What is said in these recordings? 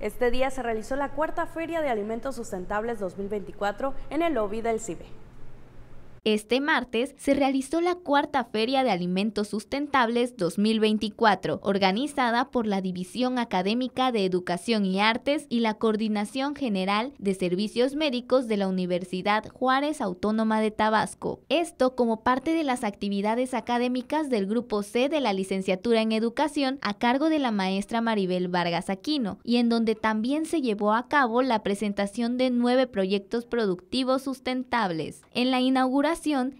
Este día se realizó la cuarta Feria de Alimentos Sustentables 2024 en el lobby del CIBE. Este martes se realizó la cuarta Feria de Alimentos Sustentables 2024, organizada por la División Académica de Educación y Artes y la Coordinación General de Servicios Médicos de la Universidad Juárez Autónoma de Tabasco. Esto como parte de las actividades académicas del Grupo C de la Licenciatura en Educación a cargo de la maestra Maribel Vargas Aquino, y en donde también se llevó a cabo la presentación de nueve proyectos productivos sustentables. En la inauguración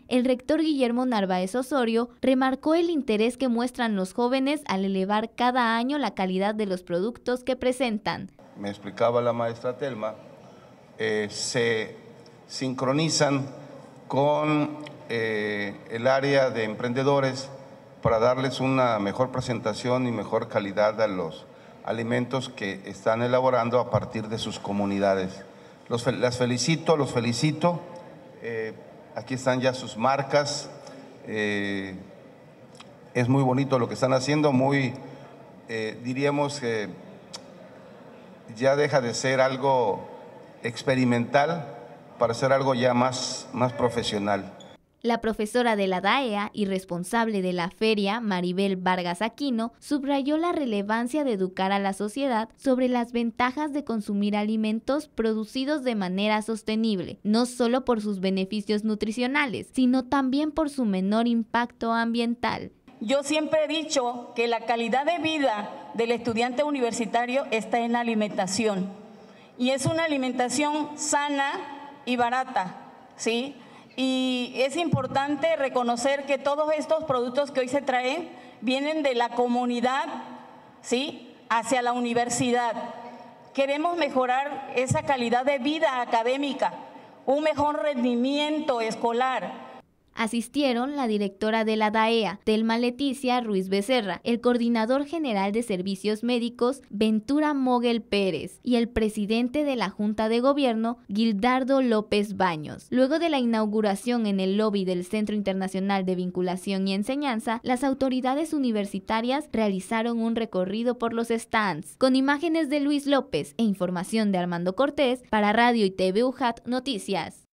el rector Guillermo Narváez Osorio remarcó el interés que muestran los jóvenes al elevar cada año la calidad de los productos que presentan. Me explicaba la maestra Telma, eh, se sincronizan con eh, el área de emprendedores para darles una mejor presentación y mejor calidad a los alimentos que están elaborando a partir de sus comunidades. Los, las felicito, los felicito. Eh, Aquí están ya sus marcas. Eh, es muy bonito lo que están haciendo, muy, eh, diríamos que ya deja de ser algo experimental para ser algo ya más, más profesional. La profesora de la DAEA y responsable de la feria, Maribel Vargas Aquino, subrayó la relevancia de educar a la sociedad sobre las ventajas de consumir alimentos producidos de manera sostenible, no solo por sus beneficios nutricionales, sino también por su menor impacto ambiental. Yo siempre he dicho que la calidad de vida del estudiante universitario está en la alimentación y es una alimentación sana y barata, ¿sí? y es importante reconocer que todos estos productos que hoy se traen vienen de la comunidad, ¿sí? Hacia la universidad. Queremos mejorar esa calidad de vida académica, un mejor rendimiento escolar Asistieron la directora de la DAEA, Telma Leticia Ruiz Becerra, el coordinador general de servicios médicos, Ventura Moguel Pérez, y el presidente de la Junta de Gobierno, Gildardo López Baños. Luego de la inauguración en el lobby del Centro Internacional de Vinculación y Enseñanza, las autoridades universitarias realizaron un recorrido por los stands, con imágenes de Luis López e información de Armando Cortés para Radio y TV UJAT Noticias.